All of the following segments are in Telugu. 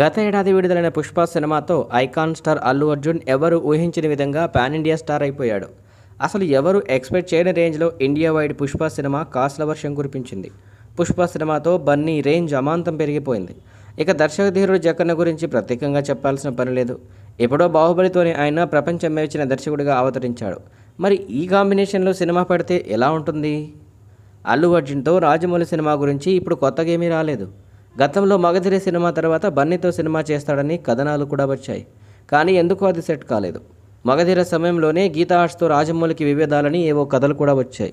గత ఏడాది విడుదలైన పుష్ప సినిమాతో ఐకాన్ స్టార్ అల్లు అర్జున్ ఎవరు ఊహించిన విధంగా పాన్ ఇండియా స్టార్ అయిపోయాడు అసలు ఎవరు ఎక్స్పెక్ట్ చేయని రేంజ్లో ఇండియా వైడ్ పుష్ప సినిమా కాసుల వర్షం కురిపించింది పుష్ప సినిమాతో బన్నీ రేంజ్ అమాంతం పెరిగిపోయింది ఇక దర్శక ధీరుడు జక్కన్న గురించి ప్రత్యేకంగా చెప్పాల్సిన పని లేదు ఎప్పుడో బాహుబలితోనే ఆయన ప్రపంచం మేచిన దర్శకుడిగా అవతరించాడు మరి ఈ కాంబినేషన్లో సినిమా పడితే ఎలా ఉంటుంది అల్లు అర్జున్తో రాజమౌళి సినిమా గురించి ఇప్పుడు కొత్తగా ఏమీ రాలేదు గతంలో మగధిరి సినిమా తర్వాత బన్నీతో సినిమా చేస్తాడని కథనాలు కూడా వచ్చాయి కానీ ఎందుకు అది సెట్ కాలేదు మగధిర సమయంలోనే గీతా ఆర్ట్స్తో రాజమౌళికి విభేదాలని ఏవో కథలు కూడా వచ్చాయి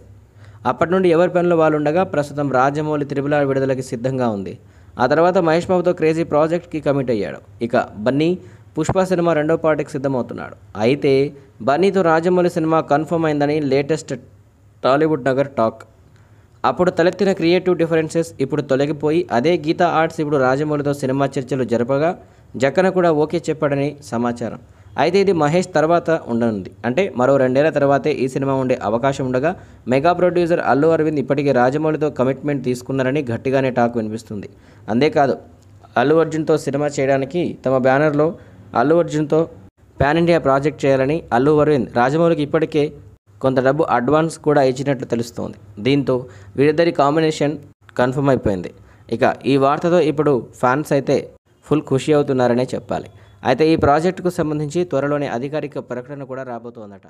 అప్పటి నుండి ఎవరి పనులు వాళ్ళుండగా ప్రస్తుతం రాజమౌళి త్రిబుల విడుదలకి సిద్ధంగా ఉంది ఆ తర్వాత మహేష్ బాబుతో క్రేజీ ప్రాజెక్ట్కి కమిట్ అయ్యాడు ఇక బన్నీ పుష్ప సినిమా రెండో పార్టీకి సిద్ధమవుతున్నాడు అయితే బన్నీతో రాజమౌళి సినిమా కన్ఫర్మ్ అయిందని లేటెస్ట్ టాలీవుడ్ నగర్ టాక్ అప్పుడు తలెత్తిన క్రియేటివ్ డిఫరెన్సెస్ ఇప్పుడు తొలగిపోయి అదే గీతా ఆర్ట్స్ ఇప్పుడు రాజమౌళితో సినిమా చర్చలు జరపగా జక్కన కూడా ఓకే చెప్పాడని సమాచారం అయితే ఇది మహేష్ తర్వాత ఉండనుంది అంటే మరో రెండేళ్ల తర్వాతే ఈ సినిమా ఉండే అవకాశం ఉండగా మెగా ప్రొడ్యూసర్ అల్లు అరవింద్ ఇప్పటికే రాజమౌళితో కమిట్మెంట్ తీసుకున్నారని గట్టిగానే టాక్ వినిపిస్తుంది అంతేకాదు అల్లు అర్జున్తో సినిమా చేయడానికి తమ బ్యానర్లో అల్లు అర్జున్తో పాన్ ఇండియా ప్రాజెక్ట్ చేయాలని అల్లు అరవింద్ రాజమౌళికి ఇప్పటికే కొంత డబ్బు అడ్వాన్స్ కూడా ఇచ్చినట్లు తెలుస్తోంది దీంతో వీరిద్దరి కాంబినేషన్ కన్ఫర్మ్ అయిపోయింది ఇక ఈ వార్తతో ఇప్పుడు ఫ్యాన్స్ అయితే ఫుల్ ఖుషి అవుతున్నారనే చెప్పాలి అయితే ఈ ప్రాజెక్టుకు సంబంధించి త్వరలోనే అధికారిక ప్రకటన కూడా రాబోతోందట